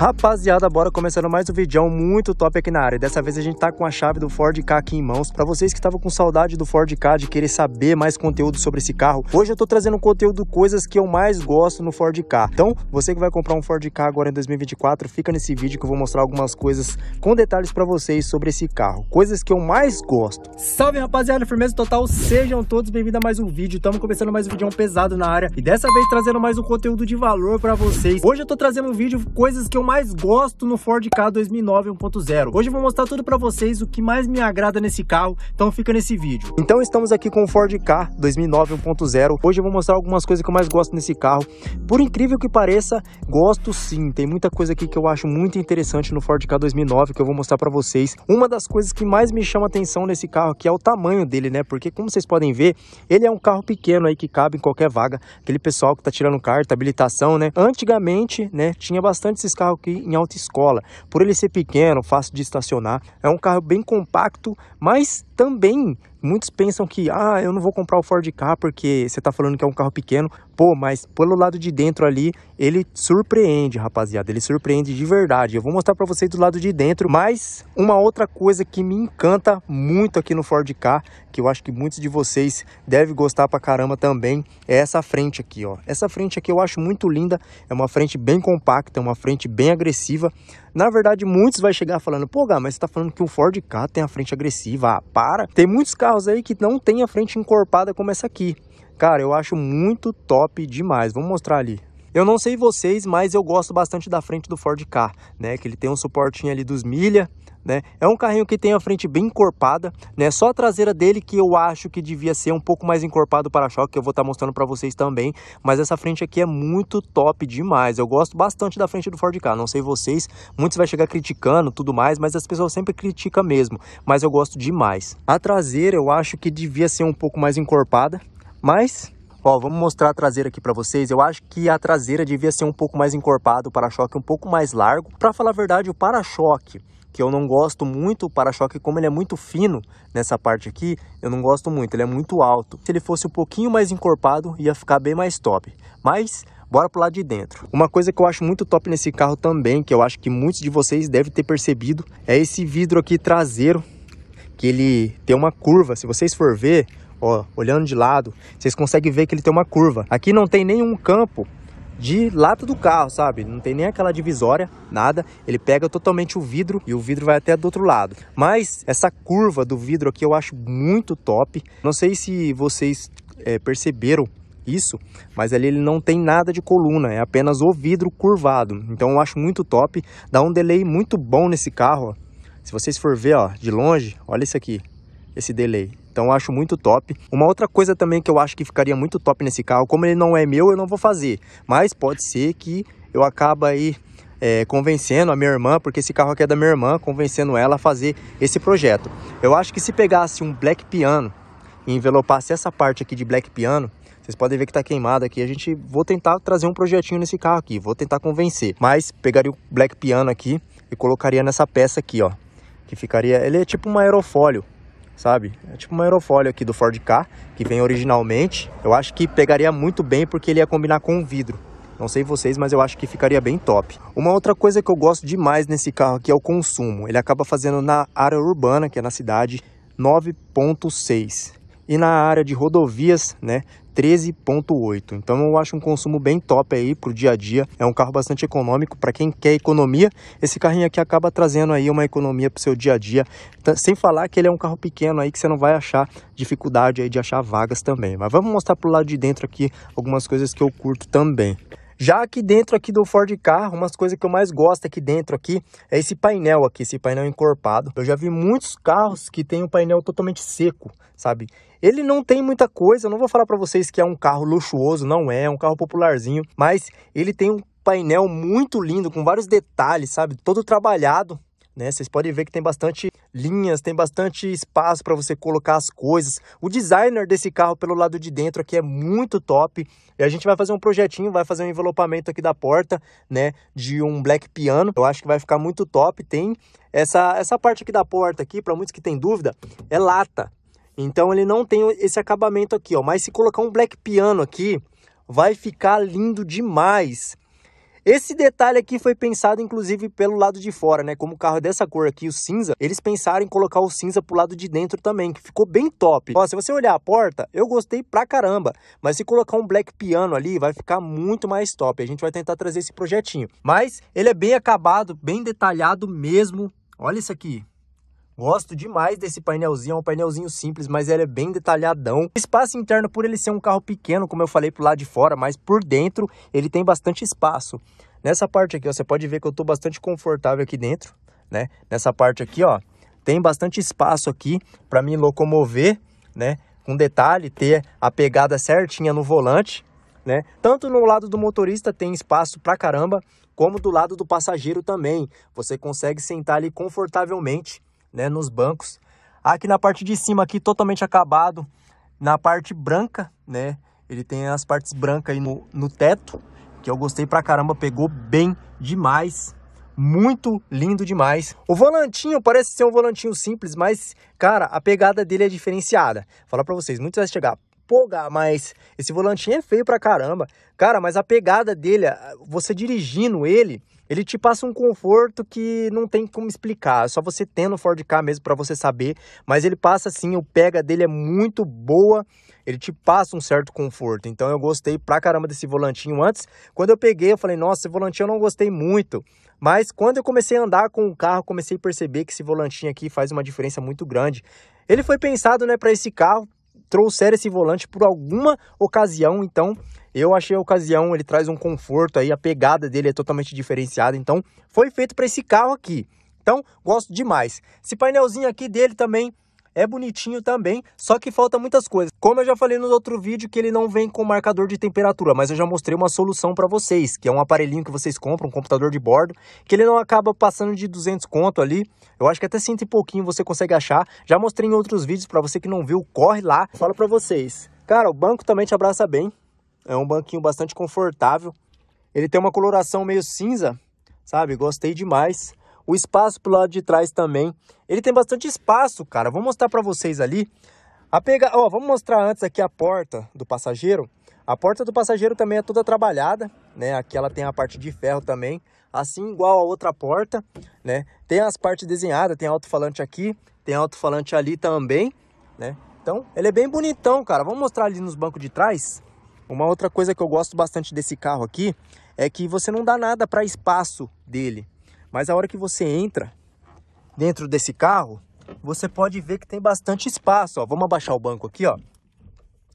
Rapaziada, bora começando mais um vídeo é muito top aqui na área. Dessa vez a gente tá com a chave do Ford K aqui em mãos. Para vocês que estavam com saudade do Ford K, de querer saber mais conteúdo sobre esse carro, hoje eu tô trazendo conteúdo coisas que eu mais gosto no Ford K. Então, você que vai comprar um Ford K agora em 2024, fica nesse vídeo que eu vou mostrar algumas coisas com detalhes para vocês sobre esse carro. Coisas que eu mais gosto. Salve, rapaziada, firmeza total. Sejam todos bem-vindos a mais um vídeo. Estamos começando mais um vídeo é pesado na área e dessa vez trazendo mais um conteúdo de valor para vocês. Hoje eu tô trazendo um vídeo coisas que eu mais gosto no Ford K 2009 1.0. Hoje eu vou mostrar tudo para vocês o que mais me agrada nesse carro, então fica nesse vídeo. Então estamos aqui com o Ford K 2009 1.0. Hoje eu vou mostrar algumas coisas que eu mais gosto nesse carro. Por incrível que pareça, gosto sim. Tem muita coisa aqui que eu acho muito interessante no Ford K 2009 que eu vou mostrar para vocês. Uma das coisas que mais me chama atenção nesse carro aqui é o tamanho dele, né? Porque como vocês podem ver, ele é um carro pequeno aí que cabe em qualquer vaga. Aquele pessoal que tá tirando carta, habilitação, né? Antigamente, né, tinha bastante esses carros que em autoescola. Por ele ser pequeno, fácil de estacionar, é um carro bem compacto, mas também Muitos pensam que, ah, eu não vou comprar o Ford Ka porque você está falando que é um carro pequeno. Pô, mas pelo lado de dentro ali, ele surpreende, rapaziada. Ele surpreende de verdade. Eu vou mostrar para vocês do lado de dentro. Mas uma outra coisa que me encanta muito aqui no Ford Ka, que eu acho que muitos de vocês devem gostar pra caramba também, é essa frente aqui, ó. Essa frente aqui eu acho muito linda. É uma frente bem compacta, é uma frente bem agressiva. Na verdade, muitos vai chegar falando, pô, Gá, mas você tá falando que o Ford Ka tem a frente agressiva. Ah, para! Tem muitos carros aí que não tem a frente encorpada como essa aqui. Cara, eu acho muito top demais. Vamos mostrar ali. Eu não sei vocês, mas eu gosto bastante da frente do Ford Ka né? Que ele tem um suportinho ali dos milha, né? É um carrinho que tem a frente bem encorpada, né? Só a traseira dele que eu acho que devia ser um pouco mais encorpado para choque, que eu vou estar tá mostrando para vocês também, mas essa frente aqui é muito top demais. Eu gosto bastante da frente do Ford Ka, não sei vocês, muitos vai chegar criticando, tudo mais, mas as pessoas sempre criticam mesmo, mas eu gosto demais. A traseira eu acho que devia ser um pouco mais encorpada, mas Ó, vamos mostrar a traseira aqui para vocês. Eu acho que a traseira devia ser um pouco mais encorpada, o para-choque um pouco mais largo. Para falar a verdade, o para-choque que eu não gosto muito o para-choque, como ele é muito fino nessa parte aqui, eu não gosto muito, ele é muito alto. Se ele fosse um pouquinho mais encorpado, ia ficar bem mais top. Mas bora pro lado de dentro. Uma coisa que eu acho muito top nesse carro também, que eu acho que muitos de vocês devem ter percebido, é esse vidro aqui traseiro, que ele tem uma curva. Se vocês for ver, ó, olhando de lado, vocês conseguem ver que ele tem uma curva. Aqui não tem nenhum campo de lata do carro, sabe? Não tem nem aquela divisória, nada. Ele pega totalmente o vidro e o vidro vai até do outro lado. Mas essa curva do vidro aqui eu acho muito top. Não sei se vocês é, perceberam isso, mas ali ele não tem nada de coluna, é apenas o vidro curvado. Então eu acho muito top, dá um delay muito bom nesse carro. Ó. Se vocês for ver ó, de longe, olha isso aqui, esse delay. Então eu acho muito top. Uma outra coisa também que eu acho que ficaria muito top nesse carro, como ele não é meu, eu não vou fazer. Mas pode ser que eu acabe aí é, convencendo a minha irmã, porque esse carro aqui é da minha irmã, convencendo ela a fazer esse projeto. Eu acho que se pegasse um black piano e envelopasse essa parte aqui de black piano, vocês podem ver que está queimado aqui. A gente vou tentar trazer um projetinho nesse carro aqui, vou tentar convencer. Mas pegaria o black piano aqui e colocaria nessa peça aqui, ó, que ficaria, ele é tipo um aerofólio, sabe? É tipo um aerofólio aqui do Ford K, que vem originalmente. Eu acho que pegaria muito bem porque ele ia combinar com o vidro. Não sei vocês, mas eu acho que ficaria bem top. Uma outra coisa que eu gosto demais nesse carro aqui é o consumo. Ele acaba fazendo na área urbana, que é na cidade, 9.6 e na área de rodovias, né, 13.8. Então eu acho um consumo bem top aí pro dia a dia. É um carro bastante econômico para quem quer economia. Esse carrinho aqui acaba trazendo aí uma economia pro seu dia a dia. Tá, sem falar que ele é um carro pequeno aí que você não vai achar dificuldade aí de achar vagas também. Mas vamos mostrar pro lado de dentro aqui algumas coisas que eu curto também. Já aqui dentro aqui do Ford Car, umas coisas que eu mais gosto aqui dentro aqui é esse painel aqui, esse painel encorpado. Eu já vi muitos carros que tem um painel totalmente seco, sabe? Ele não tem muita coisa, eu não vou falar para vocês que é um carro luxuoso, não é, é um carro popularzinho, mas ele tem um painel muito lindo, com vários detalhes, sabe? Todo trabalhado, né? Vocês podem ver que tem bastante linhas, tem bastante espaço para você colocar as coisas. O designer desse carro pelo lado de dentro aqui é muito top. E a gente vai fazer um projetinho, vai fazer um envelopamento aqui da porta, né, de um black piano. Eu acho que vai ficar muito top. Tem essa essa parte aqui da porta aqui, para muitos que tem dúvida, é lata. Então ele não tem esse acabamento aqui, ó, mas se colocar um black piano aqui, vai ficar lindo demais. Esse detalhe aqui foi pensado inclusive pelo lado de fora, né? Como o carro é dessa cor aqui, o cinza, eles pensaram em colocar o cinza pro lado de dentro também, que ficou bem top. Ó, se você olhar a porta, eu gostei pra caramba, mas se colocar um black piano ali, vai ficar muito mais top. A gente vai tentar trazer esse projetinho. Mas ele é bem acabado, bem detalhado mesmo. Olha isso aqui. Gosto demais desse painelzinho, é um painelzinho simples, mas ele é bem detalhadão. Espaço interno, por ele ser um carro pequeno, como eu falei pro lado de fora, mas por dentro ele tem bastante espaço. Nessa parte aqui, ó, você pode ver que eu tô bastante confortável aqui dentro, né? Nessa parte aqui, ó, tem bastante espaço aqui para me locomover, né? Com detalhe, ter a pegada certinha no volante, né? Tanto no lado do motorista tem espaço pra caramba, como do lado do passageiro também. Você consegue sentar ali confortavelmente, né, nos bancos. Aqui na parte de cima aqui totalmente acabado, na parte branca, né? Ele tem as partes brancas aí no, no teto, que eu gostei pra caramba, pegou bem demais. Muito lindo demais. O volantinho parece ser um volantinho simples, mas, cara, a pegada dele é diferenciada. Falar pra vocês, muitas vai chegar, empolgar, mas esse volantinho é feio pra caramba. Cara, mas a pegada dele, você dirigindo ele, ele te passa um conforto que não tem como explicar. É só você tendo o Ford K mesmo para você saber. Mas ele passa assim, o pega dele é muito boa. Ele te passa um certo conforto. Então eu gostei pra caramba desse volantinho. Antes, quando eu peguei, eu falei, nossa, esse volantinho eu não gostei muito. Mas quando eu comecei a andar com o carro, comecei a perceber que esse volantinho aqui faz uma diferença muito grande. Ele foi pensado né, para esse carro, trouxeram esse volante por alguma ocasião, então eu achei a ocasião, ele traz um conforto aí, a pegada dele é totalmente diferenciada, então foi feito para esse carro aqui. Então, gosto demais. Esse painelzinho aqui dele também é bonitinho também, só que falta muitas coisas. Como eu já falei no outro vídeo, que ele não vem com marcador de temperatura, mas eu já mostrei uma solução para vocês, que é um aparelhinho que vocês compram, um computador de bordo, que ele não acaba passando de 200 conto ali, eu acho que até cento e pouquinho você consegue achar. Já mostrei em outros vídeos, para você que não viu, corre lá. Falo para vocês, cara, o banco também te abraça bem, é um banquinho bastante confortável, ele tem uma coloração meio cinza, sabe? Gostei demais o espaço pro lado de trás também. Ele tem bastante espaço, cara. Vou mostrar para vocês ali. A pega, ó, vamos mostrar antes aqui a porta do passageiro. A porta do passageiro também é toda trabalhada, né? Aqui ela tem a parte de ferro também, assim igual a outra porta, né? Tem as partes desenhadas, tem alto-falante aqui, tem alto-falante ali também, né? Então, ele é bem bonitão, cara. Vamos mostrar ali nos bancos de trás. Uma outra coisa que eu gosto bastante desse carro aqui é que você não dá nada para espaço dele, mas a hora que você entra dentro desse carro, você pode ver que tem bastante espaço. Ó. Vamos abaixar o banco aqui, ó.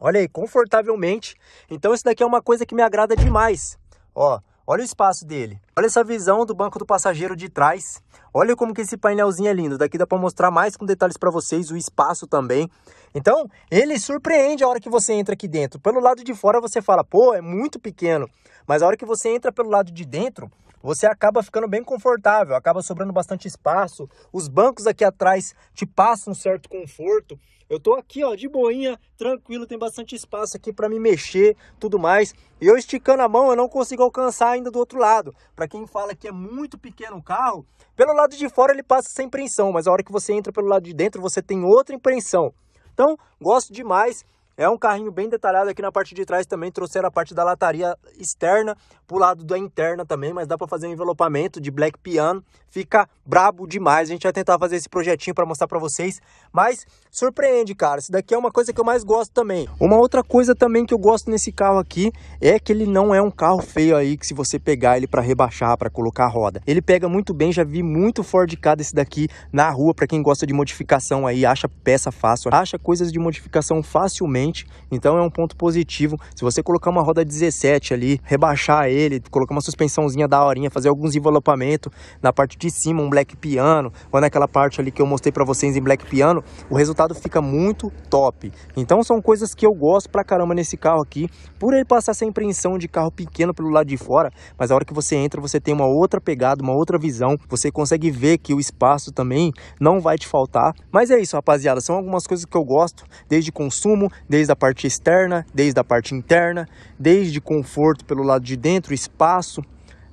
Olha aí, confortavelmente. Então isso daqui é uma coisa que me agrada demais. Ó, olha o espaço dele. Olha essa visão do banco do passageiro de trás. Olha como que esse painelzinho é lindo. Daqui dá para mostrar mais com detalhes para vocês, o espaço também. Então, ele surpreende a hora que você entra aqui dentro. Pelo lado de fora você fala, pô, é muito pequeno. Mas a hora que você entra pelo lado de dentro, você acaba ficando bem confortável, acaba sobrando bastante espaço. Os bancos aqui atrás te passam um certo conforto. Eu tô aqui, ó, de boinha, tranquilo, tem bastante espaço aqui para me mexer, tudo mais. E eu esticando a mão, eu não consigo alcançar ainda do outro lado. Para quem fala que é muito pequeno o carro, pelo lado de fora ele passa sem impressão, mas a hora que você entra pelo lado de dentro, você tem outra impressão. Então, gosto demais é um carrinho bem detalhado aqui na parte de trás também, trouxeram a parte da lataria externa pro lado da interna também, mas dá para fazer um envelopamento de black piano, fica brabo demais. A gente vai tentar fazer esse projetinho para mostrar para vocês, mas surpreende, cara. Isso daqui é uma coisa que eu mais gosto também. Uma outra coisa também que eu gosto nesse carro aqui é que ele não é um carro feio aí que se você pegar ele para rebaixar, para colocar a roda. Ele pega muito bem, já vi muito Ford K desse daqui na rua para quem gosta de modificação aí, acha peça fácil, acha coisas de modificação facilmente frente. Então é um ponto positivo. Se você colocar uma roda 17 ali, rebaixar ele, colocar uma suspensãozinha da horinha, fazer alguns envelopamentos na parte de cima, um black piano, ou naquela parte ali que eu mostrei para vocês em black piano, o resultado fica muito top. Então são coisas que eu gosto pra caramba nesse carro aqui, por ele passar essa impressão de carro pequeno pelo lado de fora, mas a hora que você entra, você tem uma outra pegada, uma outra visão, você consegue ver que o espaço também não vai te faltar. Mas é isso, rapaziada, são algumas coisas que eu gosto, desde consumo, desde a parte externa, desde a parte interna, desde conforto pelo lado de dentro, espaço,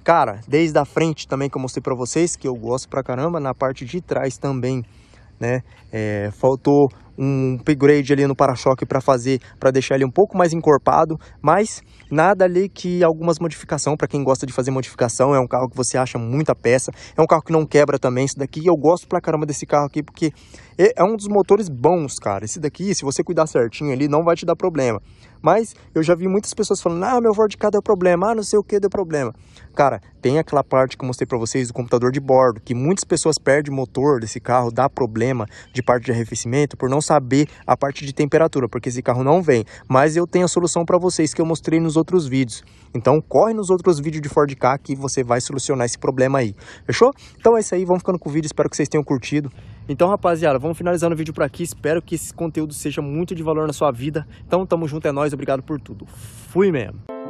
cara, desde a frente também que eu mostrei para vocês, que eu gosto pra caramba, na parte de trás também, né? É, faltou um upgrade ali no para-choque para fazer, para deixar ele um pouco mais encorpado, mas nada ali que algumas modificações para quem gosta de fazer modificação, é um carro que você acha muita peça, é um carro que não quebra também, esse daqui eu gosto pra caramba desse carro aqui porque é, é um dos motores bons, cara. Esse daqui, se você cuidar certinho ali, não vai te dar problema. Mas eu já vi muitas pessoas falando, ah, meu Ford Ka deu problema, ah, não sei o que deu problema. Cara, tem aquela parte que eu mostrei para vocês do computador de bordo, que muitas pessoas perdem motor desse carro, dá problema de parte de arrefecimento por não não saber a parte de temperatura, porque esse carro não vem. Mas eu tenho a solução para vocês que eu mostrei nos outros vídeos. Então corre nos outros vídeos de Ford K que você vai solucionar esse problema aí. Fechou? Então é isso aí, vamos ficando com o vídeo, espero que vocês tenham curtido. Então, rapaziada, vamos finalizando o vídeo por aqui. Espero que esse conteúdo seja muito de valor na sua vida. Então, tamo junto, é nóis. Obrigado por tudo. Fui mesmo.